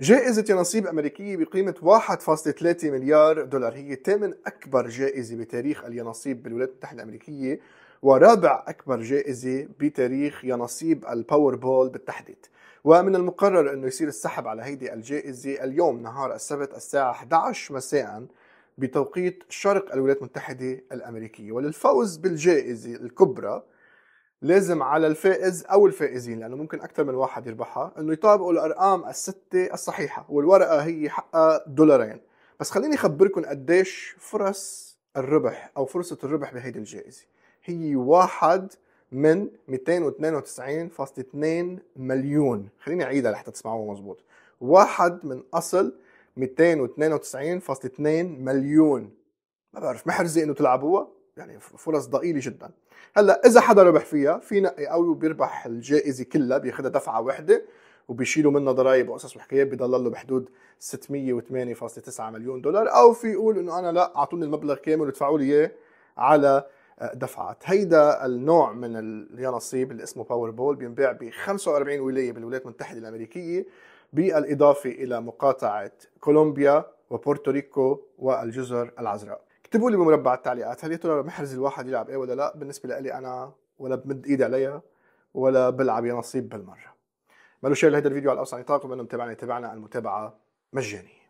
جائزة نصيب أمريكية بقيمة 1.3 مليار دولار هي ثامن أكبر جائزة بتاريخ اليانصيب بالولايات المتحدة الأمريكية ورابع أكبر جائزة بتاريخ يانصيب الباور بول بالتحديد ومن المقرر أنه يصير السحب على هيدي الجائزة اليوم نهار السبت الساعة 11 مساءً بتوقيت شرق الولايات المتحدة الأمريكية وللفوز بالجائزة الكبرى لازم على الفائز او الفائزين لانه ممكن اكثر من واحد يربحها انه يطابقوا الارقام السته الصحيحه والورقه هي حقها دولارين بس خليني اخبركم قديش فرص الربح او فرصه الربح بهيدي الجائزه هي واحد من 292.2 مليون خليني اعيدها لحتى تسمعوها مزبوط واحد من اصل 292.2 مليون ما بعرف محرزه انه تلعبوها يعني فرص ضئيله جدا هلا اذا حدا ربح فيها في نقي او بيربح الجائزه كلها بياخذها دفعه واحده وبيشيلوا منها ضرائب وقصص وحكايات بضل له بحدود 608.9 مليون دولار او في يقول انه انا لا اعطوني المبلغ كامل وادفعوا لي اياه على آه، دفعات هيدا النوع من اليانصيب اللي اسمه باور بول بينباع ب 45 ولايه بالولايات المتحده الامريكيه بالاضافه الى مقاطعه كولومبيا وبورتوريكو والجزر العذراء اكتبوا لي بمربع التعليقات هل يا ترى محرز الواحد يلعب ايه ولا لا بالنسبه لي انا ولا بمد ايدي عليها ولا بلعب يا نصيب بهالمره مالو شير لهذا الفيديو على اوسع نطاق ومن متابعنا تابعنا المتابعه مجانيه